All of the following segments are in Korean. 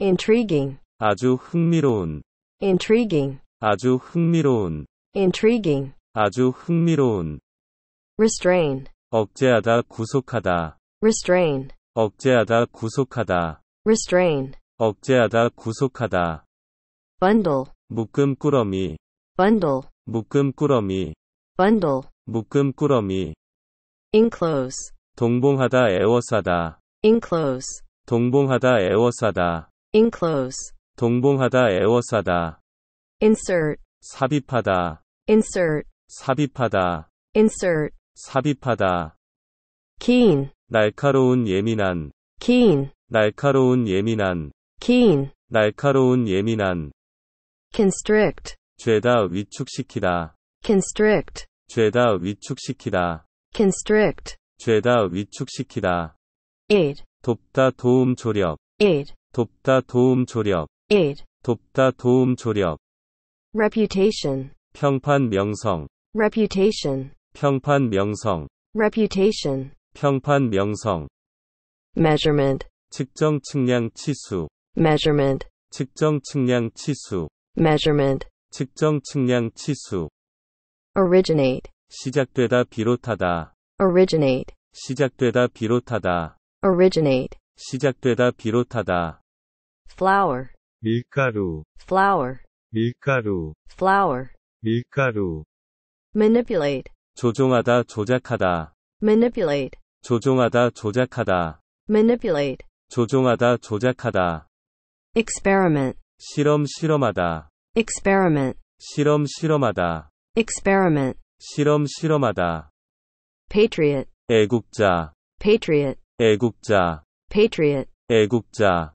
intriguing 아주 흥미로운 intriguing 아주 흥미로운 intriguing 아주 흥미로운 restrain 억제하다 구속하다 restrain 억제하다 구속하다 restrain 억제하다 구속하다 bundle 묶음 꾸러미 bundle 묶음 꾸러미 bundle 묶음 꾸러미 enclose 동봉하다 애워싸다 enclose 동봉하다 애워싸다 enclose 동봉하다 에워싸다 insert 삽입하다 insert 삽입하다 insert 삽입하다 keen 날카로운 예민한 keen 날카로운 예민한 keen 날카로운 예민한 constrict 죄다 위축시키다 constrict 죄다 위축시키다 constrict 죄다 위축시키다 aid 돕다 도움 조력 aid 돕다 도움 조력 aid 돕다 도움 조력 reputation 평판 명성 reputation 평판 명성 reputation 평판 명성 measurement 측정 측량 치수 measurement 측정 측량 치수 measurement 측정 측량 치수 originate 시작되다 비롯하다 originate 시작되다 비롯하다 originate 시작되다 비롯하다 flour 밀가루 flour 밀가루 flour 밀가루 manipulate 조종하다 조작하다 manipulate 조종하다 조작하다 manipulate 조종하다 조작하다 experiment 실험 실험하다 experiment 실험 실험하다 experiment 실험 실험하다 patriot 애국자 patriot 애국자 patriot 애국자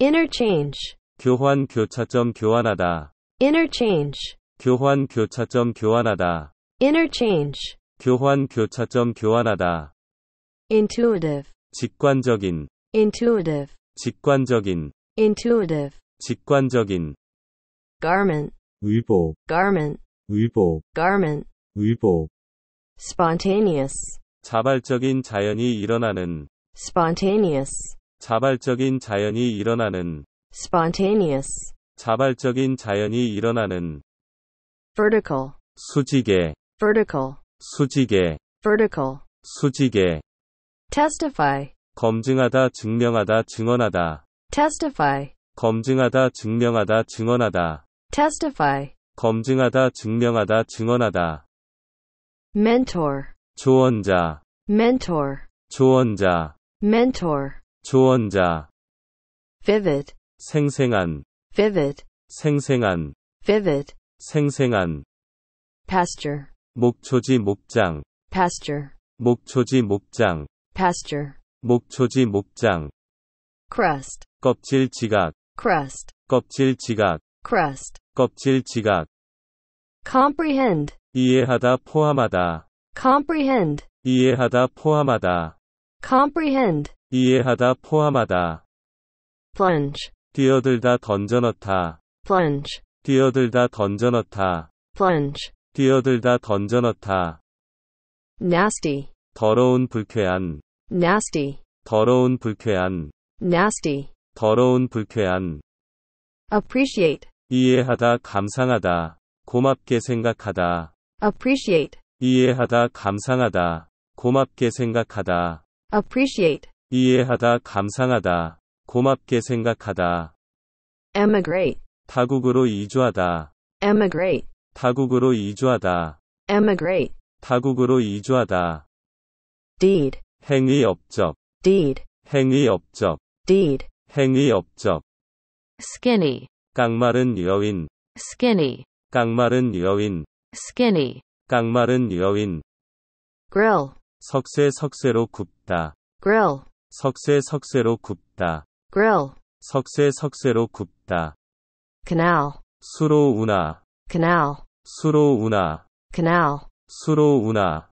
interchange 교환 교차점 교환하다 interchange 교환 교차점 교환하다 interchange 교환 교차점 교환하다 intuitive 직관적인 intuitive 직관적인 intuitive 직관적인 garment 의복 garment 의복 garment 의복 spontaneous 자발적인 자연이 일어나는 spontaneous 자발적인 자연이 일어나는 spontaneous 자발적인 자연이 일어나는 vertical 수직에 vertical 수직에 vertical 수직에 testify 검증하다 증명하다 증언하다 testify 검증하다 증명하다 증언하다 testify 검증하다 증명하다 증언하다 mentor 조언자 mentor 조언자 mentor 조언자 vivid 생생한 vivid 생생한 vivid 생생한 pasture 목초지 목장 pasture 목초지 목장 pasture 목초지 목장 crust 껍질 지각 crust 껍질 지각 crust 껍질 지각 comprehend 이해하다 포함하다 comprehend 이해하다 포함하다 comprehend 이해하다 포함하다. plunge, 뛰어들다 던져넣다. plunge, 뛰어들다 던져넣다. plunge, 뛰어들다 던져넣다. nasty, 더러운 불쾌한. nasty, 더러운 불쾌한. nasty, 더러운 불쾌한. appreciate, 이해하다 감상하다. 고맙게 생각하다. appreciate, 이해하다 감상하다. 고맙게 생각하다. appreciate, 이해하다 감상하다 고맙게 생각하다 emigrate 타국으로 이주하다 emigrate 타국으로 이주하다 emigrate 타국으로 이주하다 deed 행위 업적 deed 행위 업적 deed 행위 업적 skinny 깡마른 여인 skinny 깡마른 여인 skinny 깡마른 여인 grill 석쇠 석쇠로 굽다 grill 석쇠 석쇠로 굽다. grill. 석쇠 석쇠로 굽다. canal. 수로 운하. canal. 수로 운하. canal. 수로 운하.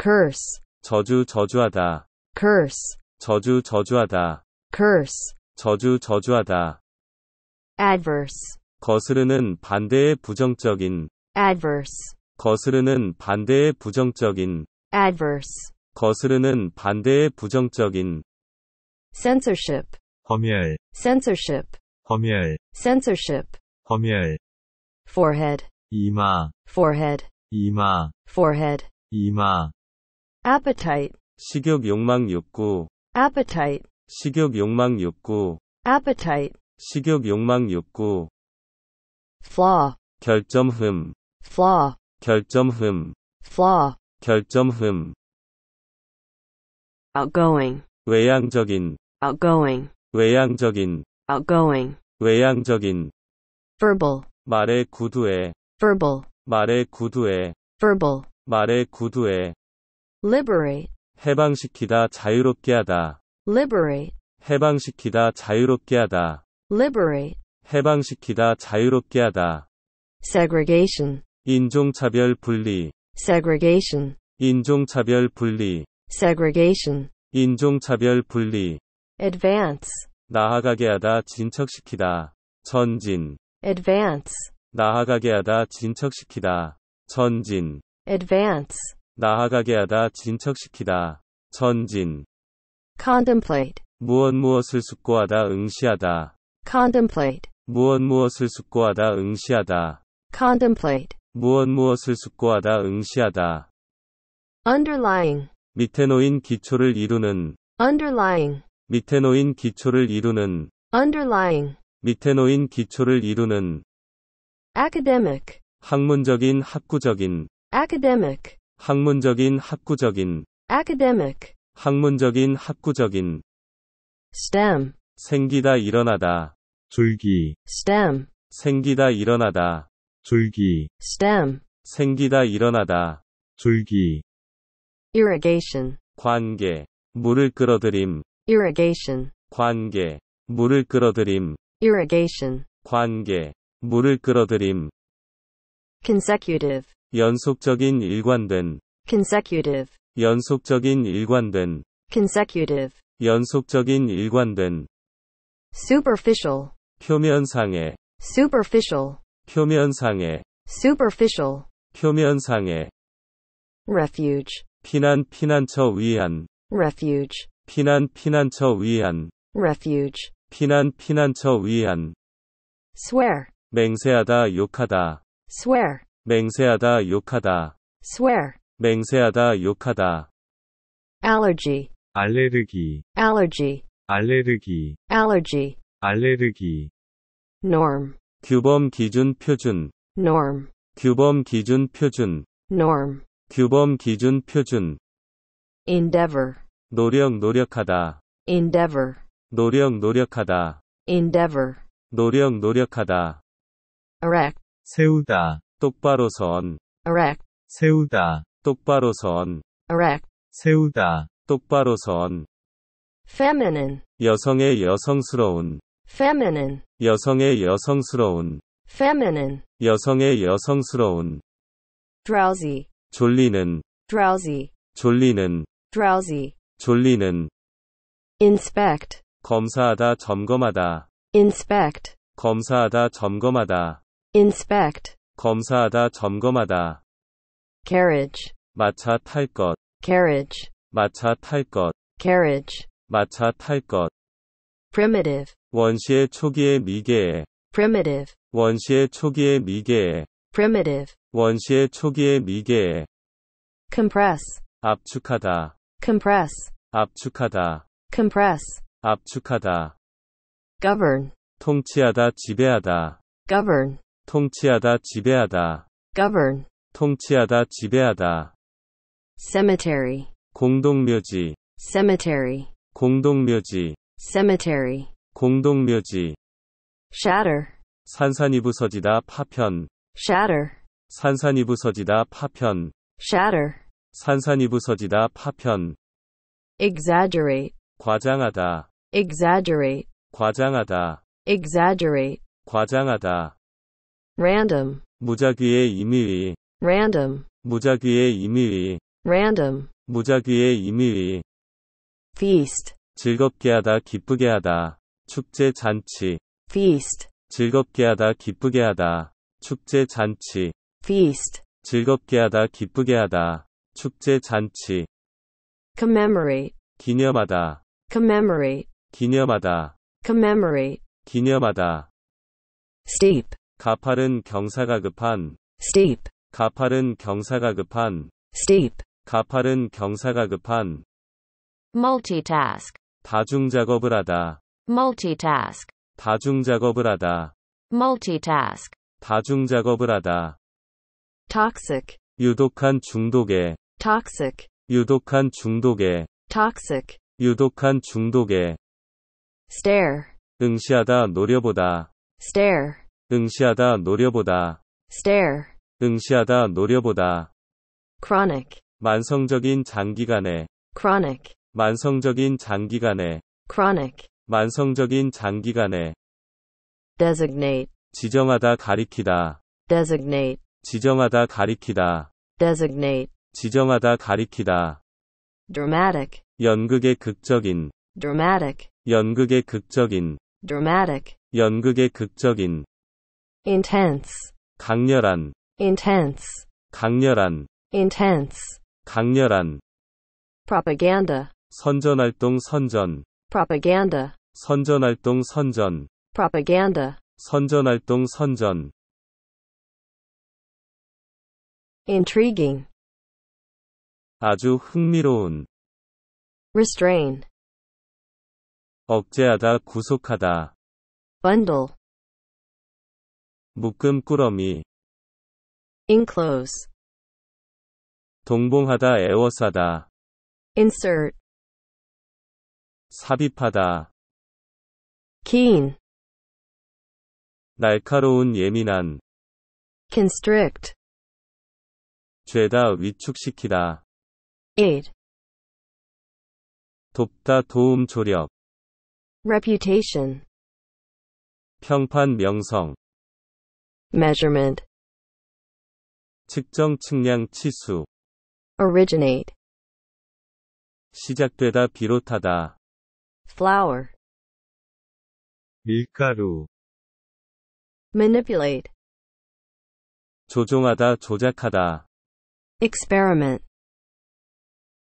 curse. 저주 저주하다. curse. 저주 저주하다. curse. 저주 저주하다. adverse. 거스르는 반대의 부정적인 adverse. 거스르는 반대의 부정적인 adverse. 거스르는 반대의 부정적인 censorship 검열 censorship 검열 censorship 검열 forehead 이마 forehead 이마 forehead 이마 appetite 식욕 욕망 욕구 appetite 식욕 욕망 욕구 appetite 식욕 욕망 욕구 flaw 결점 흠 flaw 결점 흠 flaw 결점 흠 outgoing 외향적인 outgoing 외향적인 outgoing 외향적인 verbal 말의 구두에 verbal 말의 구두에 verbal 말의 구두에 liberate 해방시키다 자유롭게 하다 liberate 해방시키다 자유롭게 하다 liberate 해방시키다 자유롭게 하다 segregation 인종차별 분리 segregation 인종차별 분리 segregation, 인종차별 분리, advance, 나아가게 하다 진척시키다, 전진, advance, 나아가게 하다 진척시키다, 전진, advance, 나아가게 하다 진척시키다, 전진, contemplate, 무엇 무엇을 숙고하다 응시하다, contemplate, 무엇 무엇을 숙고하다 응시하다, contemplate, 무엇 무엇을 숙고하다 응시하다, underlying, 밑에 놓인 기초를 이루는 underlying 밑에 놓인 기초를 이루는 underlying 밑에 놓인 기초를 이루는 academic 학문적인 학구적인 academic 학문적인 학구적인 academic 학문적인 학구적인 stem 생기다 일어나다 줄기 stem 생기다 일어나다 줄기 stem 생기다 일어나다 줄기 irrigation 관계 물을 끌어들임 irrigation 관계 물을 끌어들임 irrigation 관계 물을 끌어들임 consecutive 연속적인 일관된 consecutive 연속적인 일관된 consecutive 연속적인 일관된 superficial 표면상의 superficial 표면상의 superficial 표면상의 refuge 피난 피난처 위안 refuge 피난 피난처 위안 refuge 피난 피난처 위안 swear 맹세하다 욕하다 swear 맹세하다 욕하다 swear 맹세하다 욕하다 allergy 알레르기 allergy 알레르기 allergy 알레르기 norm 규범 기준 표준 norm 규범 기준 표준 norm 규범 기준 표준 endeavor 노력 노력하다 endeavor 노력 노력하다 endeavor 노력 노력하다 erect 세우다 똑바로 선 erect 세우다 똑바로 선 erect 세우다 똑바로 선 feminine 여성의 여성스러운 feminine 여성의 여성스러운 feminine 여성의 여성스러운 drowsy 졸리는 drowsy 졸리는 drowsy 졸리는 inspect 검사하다 점검하다 inspect 검사하다 점검하다 inspect 검사하다 점검하다 carriage 마차 탈것 carriage 마차 탈것 carriage 마차 탈것 primitive 원시의 초기의 미개에 primitive 원시의 초기의 미개에 primitive 원시의 초기의 미개에 compress 압축하다 compress 압축하다 compress 압축하다 govern 통치하다 지배하다 govern 통치하다 지배하다 govern 통치하다 지배하다 cemetery 공동묘지 cemetery 공동묘지 cemetery 공동묘지 shatter 산산이 부서지다 파편 shatter 산산이부서지다 파편 shatter 산산이부서지다 파편 exaggerate 과장하다 exaggerate 과장하다 exaggerate 과장하다 random 무작위의 임의의 random 무작위의 임의의 random 무작위의 임의의 feast 즐겁게 하다 기쁘게 하다 축제 잔치 feast 즐겁게 하다 기쁘게 하다 축제 잔치 feast 즐겁게 하다 기쁘게 하다 축제 잔치 commemorate 기념하다 commemorate 기념하다 commemorate 기념하다 steep 가파른 경사가 급한 steep 가파른 경사가 급한 steep 가파른 경사가 급한 multitask 다중 작업을 하다 multitask 다중 작업을 하다 multitask 다중 작업을 하다 toxic 유독한 중독에 toxic 유독한 중독에 toxic 유독한 중독에 stare 응시하다 노려보다 stare 응시하다 노려보다 stare 응시하다 노려보다 chronic 만성적인 장기간에 chronic 만성적인 장기간에 chronic 만성적인 장기간에 designate 지정하다 가리키다 designate 지정하다 가리키다. designate. 지정하다 가리키다. dramatic. 연극의 극적인. dramatic. 연극의 극적인. dramatic. 연극의 극적인. intense. 강렬한. intense. 강렬한. intense. 강렬한. propaganda. 선전활동 선전. propaganda. 선전활동 선전. propaganda. 선전활동 선전. intriguing 아주 흥미로운 restrain 억제하다 구속하다 bundle 묶음 꾸러미 enclose 동봉하다 애워싸다 insert 삽입하다 keen 날카로운 예민한 constrict 죄다 위축시키다. 8. 돕다 도움 조력. reputation. 평판 명성. measurement. 측정 측량 치수. originate. 시작되다 비롯하다. flower. 밀가루. manipulate. 조종하다 조작하다. experiment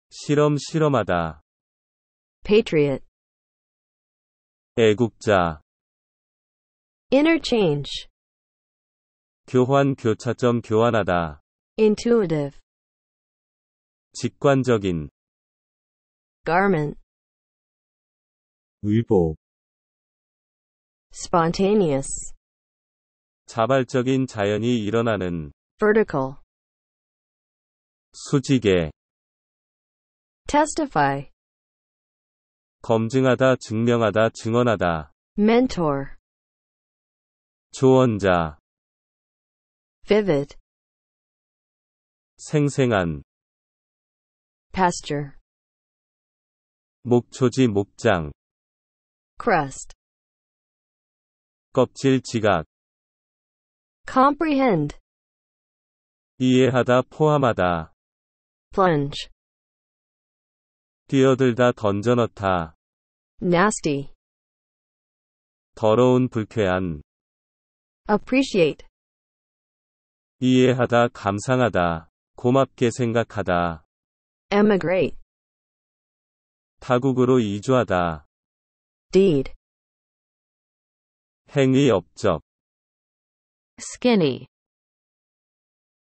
실험 실험하다 patriot 애국자 interchange 교환 교차점 교환하다 intuitive 직관적인 garment 의복 spontaneous 자발적인 자연이 일어나는 vertical 수직에 testify 검증하다 증명하다 증언하다 mentor 조언자 vivid 생생한 pasture 목초지 목장 crust 껍질 지각 comprehend 이해하다 포함하다 plunge 뛰어들다 던져넣다 nasty 더러운 불쾌한 appreciate 이해하다 감상하다 고맙게 생각하다 emigrate 타국으로 이주하다 deed 행위 업적 skinny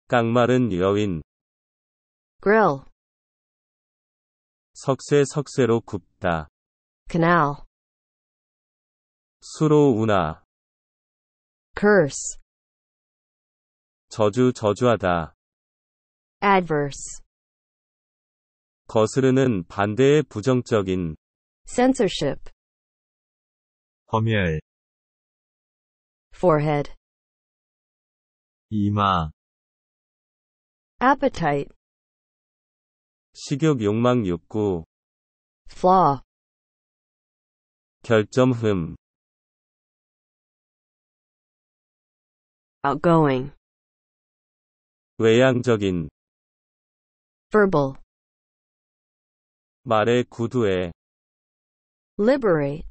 깡마른 여인 grill 석쇠 석쇠로 굽다 canal 수로 운하 curse 저주 저주하다 adverse 거스르는 반대의 부정적인 censorship 검열 forehead 이마 appetite 식욕 욕망 욕구 flaw 결점 흠 outgoing 외향적인 verbal 말의 구두에 liberate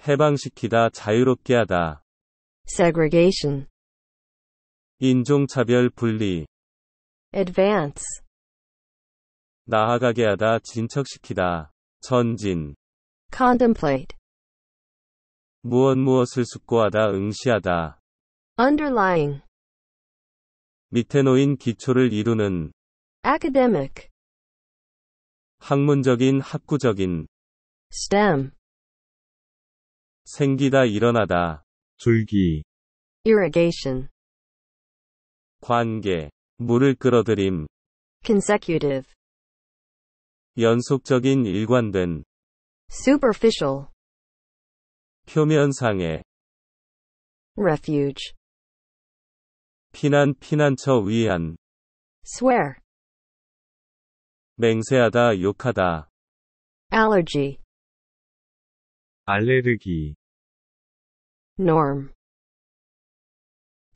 해방시키다 자유롭게 하다 segregation 인종차별 분리 advance 나아가게 하다 진척시키다. 전진. contemplate. 무엇 무엇을 숙고하다 응시하다. underlying. 밑에 놓인 기초를 이루는 academic. 학문적인 학구적인 stem. 생기다 일어나다. 줄기. irrigation. 관계. 물을 끌어들임. consecutive. 연속적인 일관된 superficial 표면상의 refuge 피난 피난처 위한 swear 맹세하다 욕하다 allergy 알레르기 norm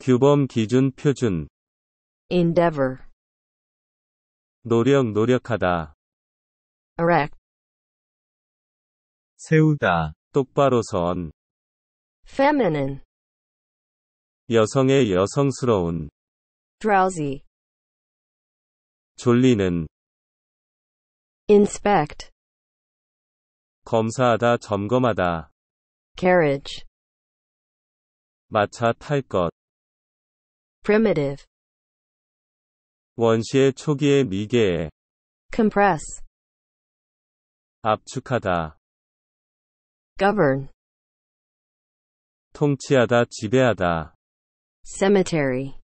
규범 기준 표준 endeavor 노력 노력하다 erect 세우다 똑바로 선 feminine 여성의 여성스러운 drowsy 졸리는 inspect 검사하다 점검하다 carriage 마차 탈것 primitive 원시의 초기의 미개에 compress 압축하다. govern, 통치하다 지배하다. cemetery,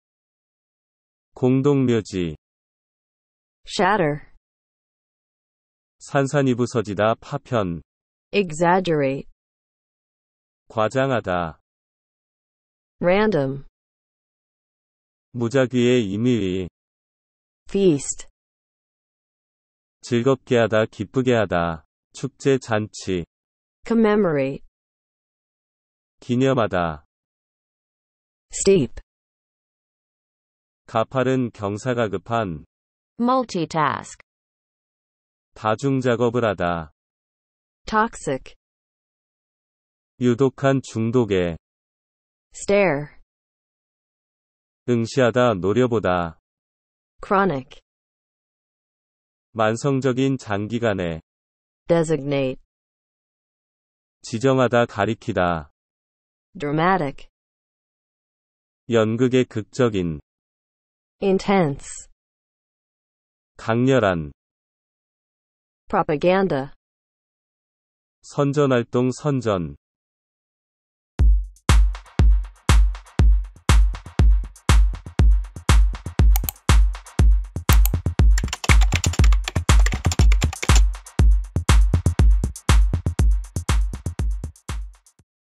공동묘지. shatter, 산산이부서지다 파편. exaggerate, 과장하다. random, 무작위의 임의의. feast, 즐겁게 하다 기쁘게 하다 축제 잔치 commemorate 기념하다 steep 가파른 경사가 급한 multitask 다중 작업을 하다 toxic 유독한 중독에 stare 응시하다 노려보다 chronic 만성적인 장기간에 designate 지정하다 가리키다 dramatic 연극의 극적인 intense 강렬한 propaganda 선전활동 선전